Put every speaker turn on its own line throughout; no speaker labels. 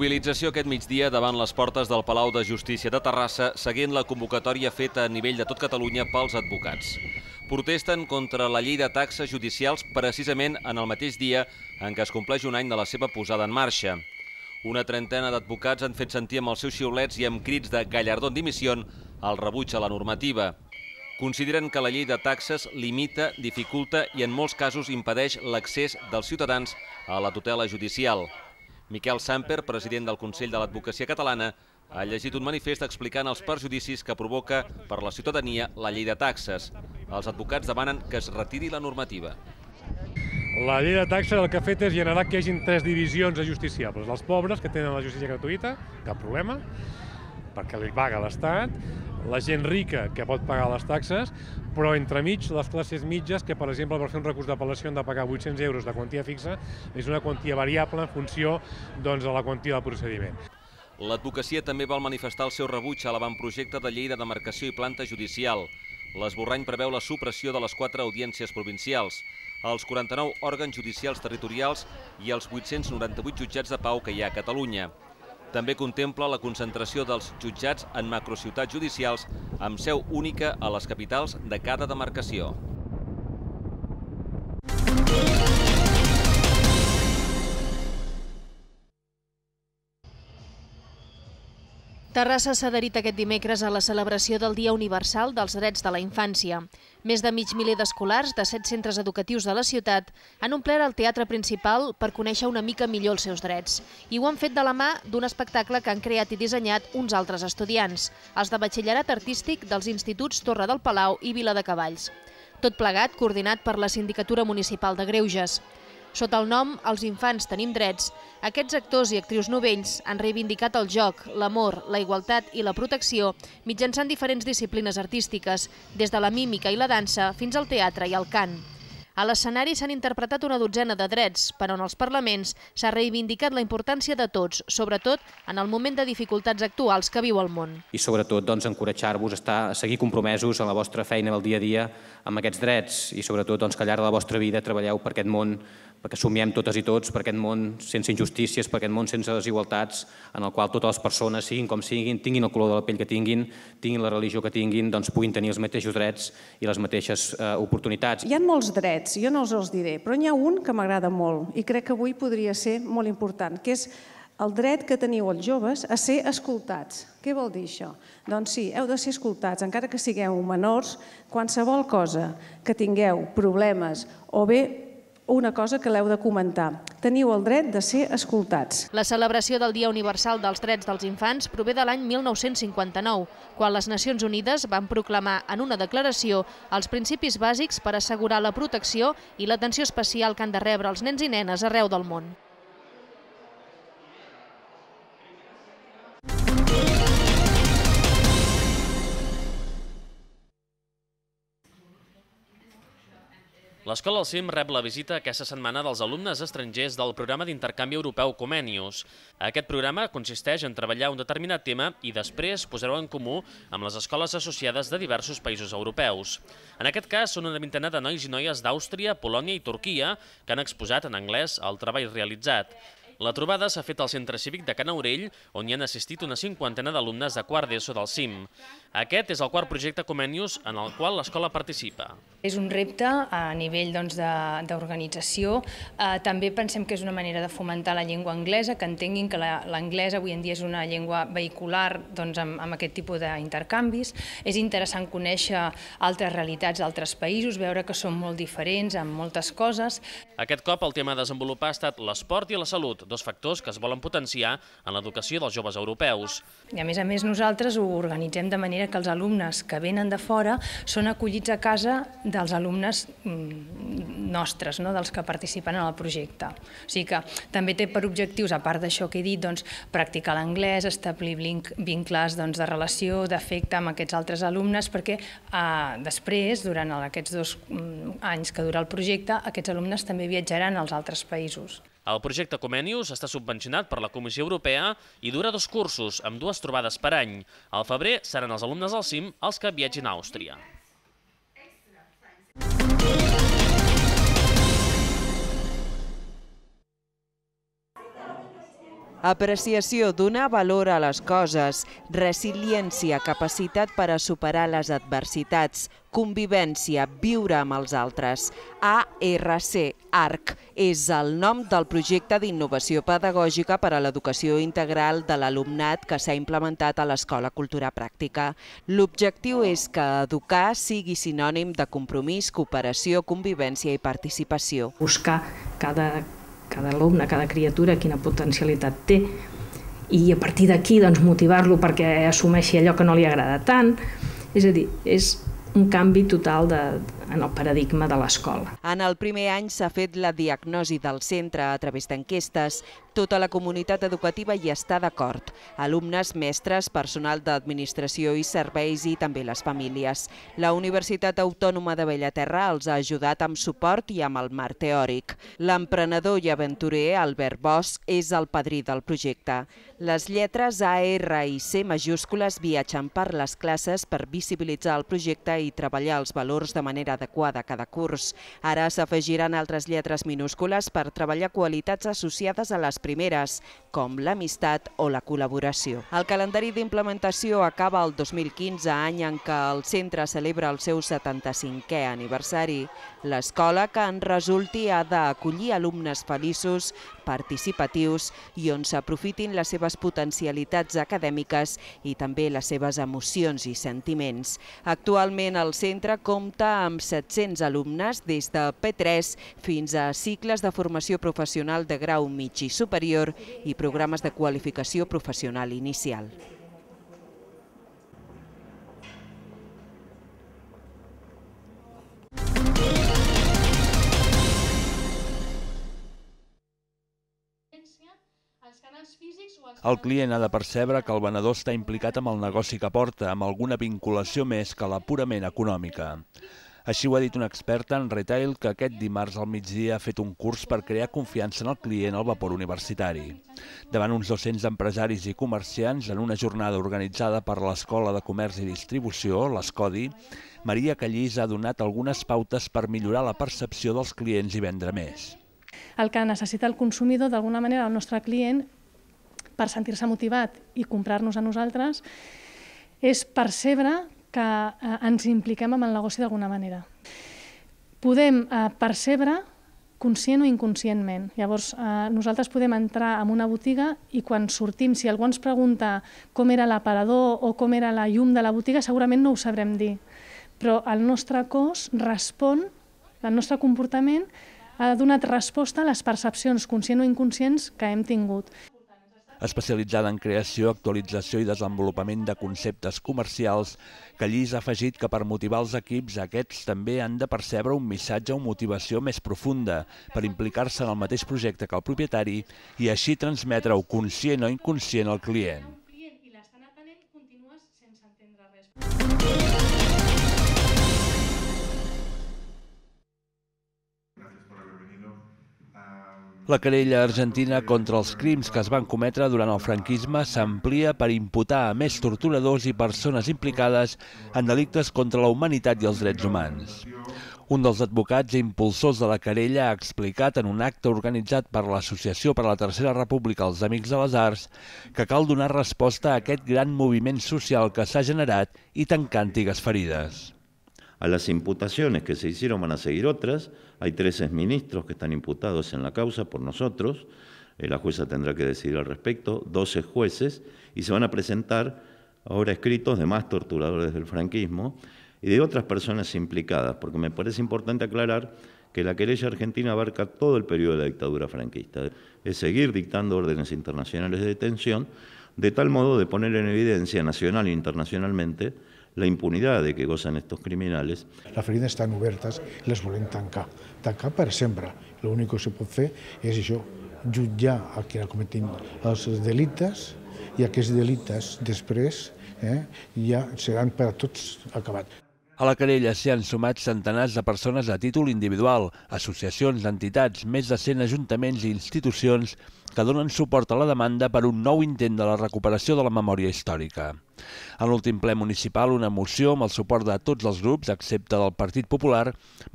Mobilització aquest migdia davant les portes del Palau de Justícia de Terrassa, seguint la convocatòria feta a nivell de tot Catalunya pels advocats. Protesten contra la llei de taxes judicials precisament en el mateix dia en què es compleix un any de la seva posada en marxa. Una trentena d'advocats han fet sentir amb els seus xiulets i amb crits de en dimissió el rebuig a la normativa. Consideren que la llei de taxes limita, dificulta i en molts casos impedeix l'accés dels ciutadans a la tutela judicial. Miquel Samper, president del Consell de l'Advocacia Catalana, ha llegit un manifest explicant els perjudicis que provoca per la ciutadania la llei de taxes. Els advocats demanen que es retiri la normativa.
La llei de taxes el que ha fet és generar que hi hagin tres divisions de justiciables. Els pobres, que tenen la justícia gratuïta, cap problema, perquè li paga l'Estat, la gent rica que pot pagar les taxes, però entremig les classes mitges que, per exemple, per fer un recurs d'apel·lació han de pagar 800 euros de quantia fixa, és una quantia variable en funció doncs, de la quantia del procediment.
L'advocacia també vol manifestar el seu rebuig a l'avantprojecte de llei de demarcació i planta judicial. L'esborrany preveu la supressió de les quatre audiències provincials, els 49 òrgans judicials territorials i els 898 jutjats de pau que hi ha a Catalunya també contempla la concentració dels jutjats en macrociutats judicials amb seu única a les capitals de cada demarcació.
Terrassa s'ha adherit aquest dimecres a la celebració del Dia Universal dels Drets de la Infància. Més de mig miler d'escolars de set centres educatius de la ciutat han omplert el teatre principal per conèixer una mica millor els seus drets. I ho han fet de la mà d'un espectacle que han creat i dissenyat uns altres estudiants, els de batxillerat artístic dels instituts Torre del Palau i Vila de Cavalls. Tot plegat coordinat per la Sindicatura Municipal de Greuges. Sota el nom Els infants tenim drets, aquests actors i actrius novells han reivindicat el joc, l'amor, la igualtat i la protecció mitjançant diferents disciplines artístiques, des de la mímica i la dansa fins al teatre i al cant. A l'escenari s'han interpretat una dotzena de drets, però en els parlaments s'ha reivindicat la importància de tots, sobretot en el moment de dificultats actuals que viu el món.
I sobretot doncs, encoratjar-vos a, a seguir compromesos en la vostra feina, del dia a dia, amb aquests drets i sobretot doncs, que al llarg de la vostra vida treballeu per aquest món perquè somiem totes i tots per aquest món sense injustícies, per aquest món sense desigualtats, en el qual totes les persones, siguin com siguin, tinguin el color de la pell que tinguin, tinguin la religió que tinguin, doncs puguin tenir els mateixos drets i les mateixes eh, oportunitats. Hi ha
molts drets, jo no els els diré, però n'hi ha un que m'agrada molt i crec que avui podria ser molt important, que és el dret que teniu els joves a ser escoltats. Què vol dir això? Doncs sí, heu de ser escoltats, encara que sigueu menors, qualsevol cosa que tingueu, problemes, o bé una cosa que l'heu de comentar. Teniu el dret de ser escoltats.
La celebració del Dia Universal dels Drets dels Infants prové de l'any 1959, quan les Nacions Unides van proclamar en una declaració els principis bàsics per assegurar la protecció i l'atenció especial que han de rebre els nens i nenes arreu del món.
L'Escola al CIM rep la visita aquesta setmana dels alumnes estrangers del programa d'intercanvi europeu Comenius. Aquest programa consisteix en treballar un determinat tema i després posar-ho en comú amb les escoles associades de diversos països europeus. En aquest cas, són una vintena de nois i noies d'Àustria, Polònia i Turquia que han exposat en anglès el treball realitzat. La trobada s'ha fet al Centre Cívic de Canaurell, on hi han assistit una cinquantena d'alumnes de quart d'ESO del CIM. Aquest és el quart projecte Comenius en el qual l'escola participa.
És un repte a nivell doncs, d'organització. eh, també pensem que és una manera de fomentar la llengua anglesa, que entenguin que l'anglesa avui en dia és una llengua vehicular doncs, amb, amb aquest tipus d'intercanvis. És interessant conèixer altres realitats d'altres països, veure que són molt diferents en moltes coses.
Aquest cop el tema a desenvolupar ha estat l'esport i la salut, dos factors que es volen potenciar en l'educació dels joves europeus.
I a més a més nosaltres ho organitzem de manera que els alumnes que venen de fora són acollits a casa dels alumnes mm, nostres, no? dels que participen en el projecte. O sigui que també té per objectius, a part d'això que he dit, doncs, practicar l'anglès, establir vincles doncs, de relació, d'efecte amb aquests altres alumnes, perquè eh, després, durant aquests dos mm, anys que dura el projecte, aquests alumnes també viatjaran als altres països.
El projecte Comenius està subvencionat per la Comissió Europea i dura dos cursos, amb dues trobades per any. Al febrer seran els alumnes del CIM els que viatgin a Àustria.
Apreciació, donar valor a les coses, resiliència, capacitat per a superar les adversitats, convivència, viure amb els altres. ARC, ARC, és el nom del projecte d'innovació pedagògica per a l'educació integral de l'alumnat que s'ha implementat a l'Escola Cultura Pràctica. L'objectiu és que educar sigui sinònim de compromís, cooperació, convivència i participació. Buscar cada cada
alumne, cada criatura, quina potencialitat té, i a partir d'aquí doncs, motivar-lo perquè assumeixi allò que no li agrada tant. És a dir, és un canvi total de, en el paradigma de l'escola.
En el primer any s'ha fet la diagnosi del centre a través d'enquestes. Tota la comunitat educativa hi està d'acord. Alumnes, mestres, personal d'administració i serveis i també les famílies. La Universitat Autònoma de Bellaterra els ha ajudat amb suport i amb el marc teòric. L'emprenedor i aventurer Albert Bosch és el padrí del projecte. Les lletres A, R i C majúscules viatgen per les classes per visibilitzar el projecte i treballar els valors de manera adequada cada curs. Ara s'afegiran altres lletres minúscules per treballar qualitats associades a les primeres, com l'amistat o la col·laboració. El calendari d'implementació acaba el 2015, any en què el centre celebra el seu 75è aniversari. L'escola que en resulti ha d'acollir alumnes feliços, participatius i on s'aprofitin les seves potencialitats acadèmiques i també les seves emocions i sentiments. Actualment el centre compta amb 700 alumnes des de P3 fins a cicles de formació professional de grau mig i superior i programes de qualificació professional inicial.
El client ha de percebre que el venedor està implicat amb el negoci que porta, amb alguna vinculació més que la purament econòmica. Així ho ha dit una experta en retail que aquest dimarts al migdia ha fet un curs per crear confiança en el client al vapor universitari. Davant uns 200 empresaris i comerciants en una jornada organitzada per l'Escola de Comerç i Distribució, l'ESCODI, Maria Callís ha donat algunes pautes per millorar la percepció dels clients i vendre més.
El que necessita el consumidor, d'alguna manera, el nostre client, per sentir-se motivat i comprar-nos a nosaltres, és percebre que eh, ens impliquem en el negoci d'alguna manera. Podem eh, percebre conscient o inconscientment. Llavors, eh, nosaltres podem entrar en una botiga i quan sortim, si algú ens pregunta com era l'aparador o com era la llum de la botiga, segurament no ho sabrem dir. Però el nostre cos respon, el nostre comportament ha donat resposta a les percepcions conscient o inconscients que hem tingut
especialitzada en creació, actualització i desenvolupament de conceptes comercials, que Llis ha afegit que per motivar els equips aquests també han de percebre un missatge o motivació més profunda per implicar-se en el mateix projecte que el propietari i així transmetre-ho conscient o inconscient al client. La querella argentina contra els crims que es van cometre durant el franquisme s'amplia per imputar a més torturadors i persones implicades en delictes contra la humanitat i els drets humans. Un dels advocats i impulsors de la querella ha explicat en un acte organitzat per l'Associació per la Tercera República als Amics de les Arts que cal donar resposta a aquest gran moviment social que s'ha generat i tancant antigues ferides. A las imputaciones que se hicieron van a seguir otras. Hay 13 ministros que están imputados en la causa por nosotros. Eh, la jueza tendrá que decidir al respecto. 12 jueces. Y se van a presentar ahora escritos de más torturadores del franquismo y de otras personas implicadas, porque me parece importante aclarar que la querella argentina abarca todo el periodo de la dictadura franquista. Es seguir dictando órdenes internacionales de detención, de tal modo de poner en evidencia nacional e internacionalmente la impunitat de que gozan estos criminales.
Les ferides estan obertes, les volem tancar, tancar per sempre. L'únic que se pot fer és això, jutjar a qui cometin els delictes i aquests delictes després eh, ja
seran per a tots acabats. A la querella s'hi han sumat centenars de persones a títol individual, associacions, entitats, més de 100 ajuntaments i institucions que donen suport a la demanda per un nou intent de la recuperació de la memòria històrica. En l'últim ple municipal, una moció amb el suport de tots els grups, excepte del Partit Popular,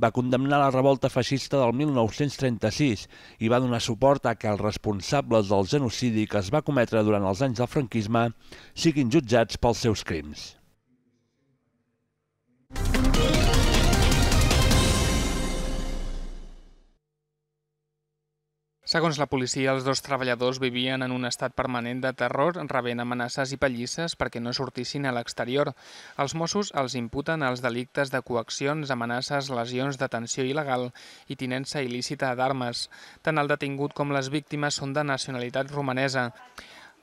va condemnar la revolta feixista del 1936 i va donar suport a que els responsables del genocidi que es va cometre durant els anys del franquisme siguin jutjats pels seus crims.
Segons la policia, els dos treballadors vivien en un estat permanent de terror, rebent amenaces i pallisses perquè no sortissin a l'exterior. Els Mossos els imputen els delictes de coaccions, amenaces, lesions, detenció il·legal i tinença il·lícita d'armes. Tant el detingut com les víctimes són de nacionalitat romanesa.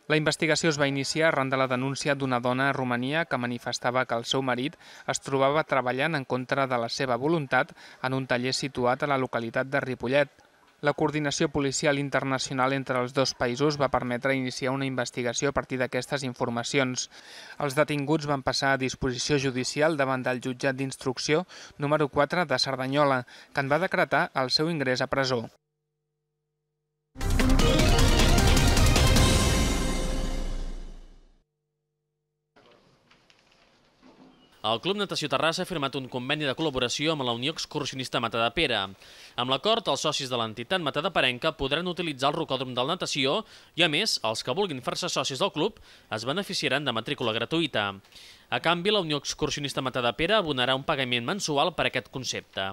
La investigació es va iniciar arran de la denúncia d'una dona a Romania que manifestava que el seu marit es trobava treballant en contra de la seva voluntat en un taller situat a la localitat de Ripollet. La coordinació policial internacional entre els dos països va permetre iniciar una investigació a partir d'aquestes informacions. Els detinguts van passar a disposició judicial davant del jutjat d'instrucció número 4 de Cerdanyola, que en va decretar el seu ingrés a presó. El Club Natació Terrassa ha firmat un conveni de col·laboració amb la Unió Excursionista Mata de Pere. Amb l'acord, els socis de l'entitat Mata de Parenca podran utilitzar el rocòdrom del natació i, a més, els que vulguin fer-se socis del club es beneficiaran de matrícula gratuïta. A canvi, la Unió Excursionista Mata de Pere abonarà un pagament mensual per aquest concepte.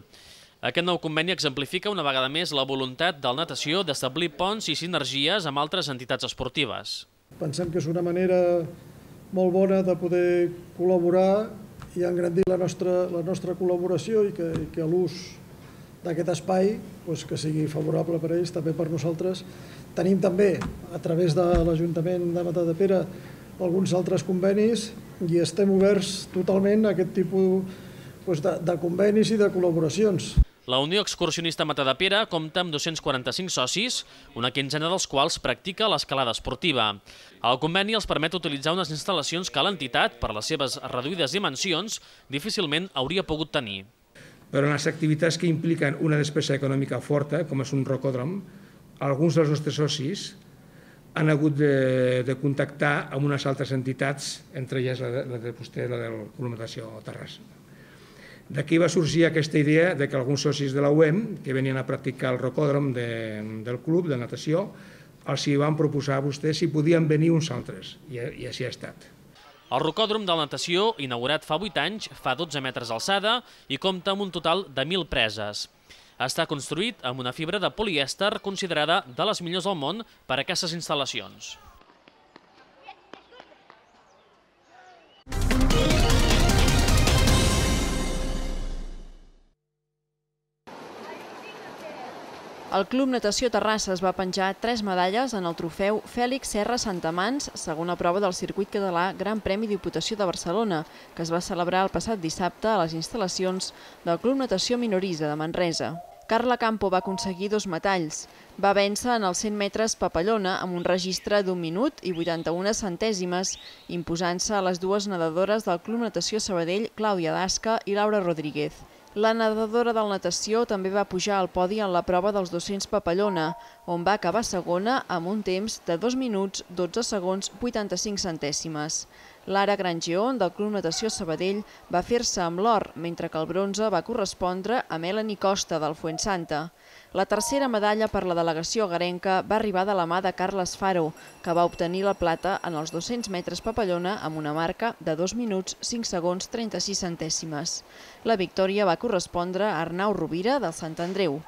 Aquest nou conveni exemplifica una vegada més la voluntat del natació d'establir ponts i sinergies amb altres entitats esportives.
Pensem que és una manera molt bona de poder col·laborar i engrandir la nostra, la nostra col·laboració i que, que l'ús d'aquest espai doncs, que sigui favorable per a ells, també per nosaltres. Tenim també, a través de l'Ajuntament de Matà de Pere, alguns altres convenis i estem oberts totalment a aquest tipus doncs, de, de convenis i de col·laboracions.
La Unió Excursionista Mata de Pere compta amb 245 socis, una quinzena dels quals practica l'escalada esportiva. El conveni els permet utilitzar unes instal·lacions que l'entitat, per les seves reduïdes dimensions, difícilment hauria pogut tenir.
Però en les activitats que impliquen una despesa econòmica forta, com és un rocòdrom, alguns dels nostres socis han hagut de, de contactar amb unes altres entitats, entre elles la de, la de vostè, la de la Colomatació Terrassa. D'aquí va sorgir aquesta idea de que alguns socis de la UEM, que venien a practicar el rocòdrom de, del club de natació, els hi van proposar a vostès si podien venir uns altres, i, i així ha estat.
El rocòdrom de natació, inaugurat fa 8 anys, fa 12 metres d'alçada i compta amb un total de 1.000 preses. Està construït amb una fibra de polièster considerada de les millors del món per a aquestes instal·lacions.
El Club Natació Terrassa es va penjar tres medalles en el trofeu Fèlix Serra Santamans, segona prova del circuit català Gran Premi Diputació de Barcelona, que es va celebrar el passat dissabte a les instal·lacions del Club Natació Minorisa de Manresa. Carla Campo va aconseguir dos metalls. Va vèncer en els 100 metres papallona amb un registre d'un minut i 81 centèsimes, imposant-se a les dues nedadores del Club Natació Sabadell, Clàudia Dasca i Laura Rodríguez. La nedadora del natació també va pujar al podi en la prova dels 200 papallona, on va acabar segona amb un temps de 2 minuts 12 segons 85 centèsimes. Lara Geon del Club Natació Sabadell, va fer-se amb l'or, mentre que el bronze va correspondre a Melanie Costa, del Fuensanta. La tercera medalla per la delegació garenca va arribar de la mà de Carles Faro, que va obtenir la plata en els 200 metres papallona amb una marca de 2 minuts 5 segons 36 centèsimes. La victòria va correspondre a Arnau Rovira del Sant Andreu.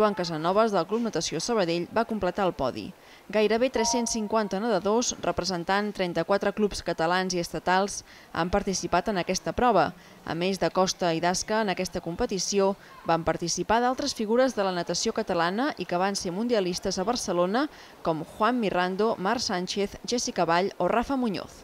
Joan Casanovas del Club Natació Sabadell va completar el podi. Gairebé 350 nedadors, representant 34 clubs catalans i estatals, han participat en aquesta prova. A més de Costa i Dasca, en aquesta competició van participar d'altres figures de la natació catalana i que van ser mundialistes a Barcelona, com Juan Mirrando, Marc Sánchez, Jessica Vall o Rafa Muñoz.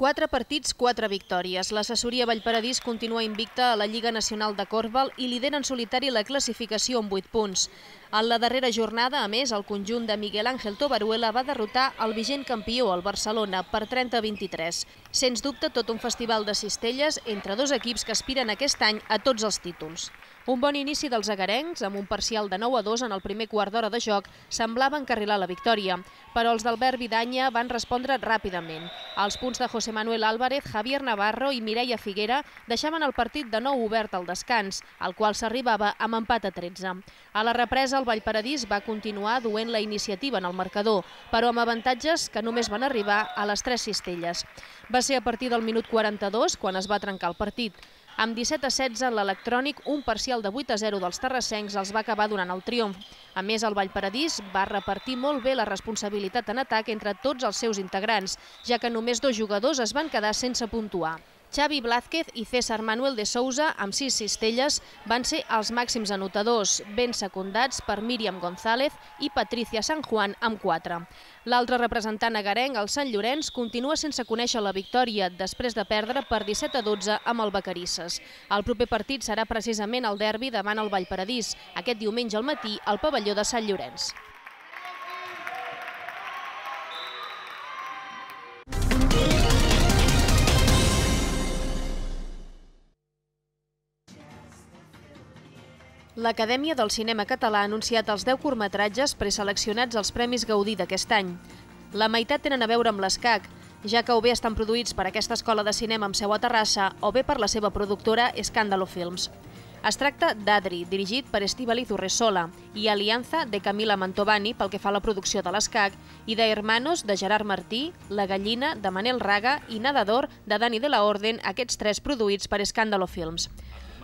4 partits, 4 victòries. L'assessoria Vallparadís continua invicta a la Lliga Nacional de Corbal i lidera en solitari la classificació amb 8 punts. En la darrera jornada, a més, el conjunt de Miguel Ángel Tobaruela va derrotar el vigent campió, el Barcelona, per 30-23. Sens dubte, tot un festival de cistelles entre dos equips que aspiren aquest any a tots els títols. Un bon inici dels agarencs, amb un parcial de 9 a 2 en el primer quart d'hora de joc, semblava encarrilar la victòria, però els d'Albert Vidanya van respondre ràpidament. Els punts de José Manuel Álvarez, Javier Navarro i Mireia Figuera deixaven el partit de nou obert al descans, al qual s'arribava amb empat a 13. A la represa, el Vallparadís va continuar duent la iniciativa en el marcador, però amb avantatges que només van arribar a les tres cistelles. Va ser a partir del minut 42 quan es va trencar el partit. Amb 17 a 16, l'electrònic, un parcial de 8 a 0 dels terrassencs, els va acabar durant el triomf. A més, el Vallparadís va repartir molt bé la responsabilitat en atac entre tots els seus integrants, ja que només dos jugadors es van quedar sense puntuar. Xavi Blázquez i César Manuel de Sousa, amb sis cistelles, van ser els màxims anotadors, ben secundats per Míriam González i Patricia San Juan, amb quatre. L'altre representant agarenc, el Sant Llorenç, continua sense conèixer la victòria després de perdre per 17 a 12 amb el Becarisses. El proper partit serà precisament el derbi davant el Vallparadís, aquest diumenge al matí al pavelló de Sant Llorenç. L'Acadèmia del Cinema Català ha anunciat els 10 curtmetratges preseleccionats als Premis Gaudí d'aquest any. La meitat tenen a veure amb l'escac, ja que o bé estan produïts per aquesta escola de cinema amb seu a Terrassa o bé per la seva productora Escándalo Films. Es tracta d'Adri, dirigit per Estíbaliz Urresola, i Alianza de Camila Mantovani pel que fa a la producció de l'ESCAC, i de Hermanos de Gerard Martí, La gallina de Manel Raga i Nadador de Dani de la Orden, aquests tres produïts per Escándalo Films.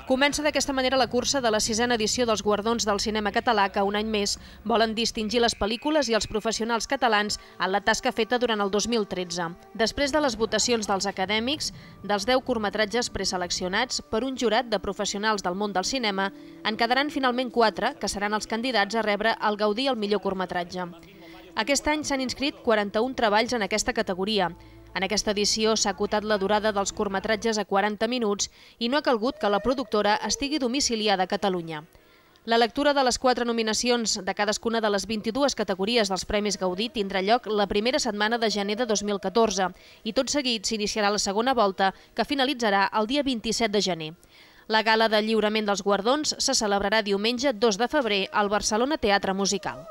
Comença d'aquesta manera la cursa de la sisena edició dels Guardons del Cinema Català que un any més volen distingir les pel·lícules i els professionals catalans en la tasca feta durant el 2013. Després de les votacions dels acadèmics, dels 10 curtmetratges preseleccionats per un jurat de professionals del món del cinema, en quedaran finalment 4 que seran els candidats a rebre el Gaudí al millor curtmetratge. Aquest any s'han inscrit 41 treballs en aquesta categoria, en aquesta edició s'ha acotat la durada dels curtmetratges a 40 minuts i no ha calgut que la productora estigui domiciliada a Catalunya. La lectura de les quatre nominacions de cadascuna de les 22 categories dels Premis Gaudí tindrà lloc la primera setmana de gener de 2014 i tot seguit s'iniciarà la segona volta que finalitzarà el dia 27 de gener. La gala de lliurament dels guardons se celebrarà diumenge 2 de febrer al Barcelona Teatre Musical.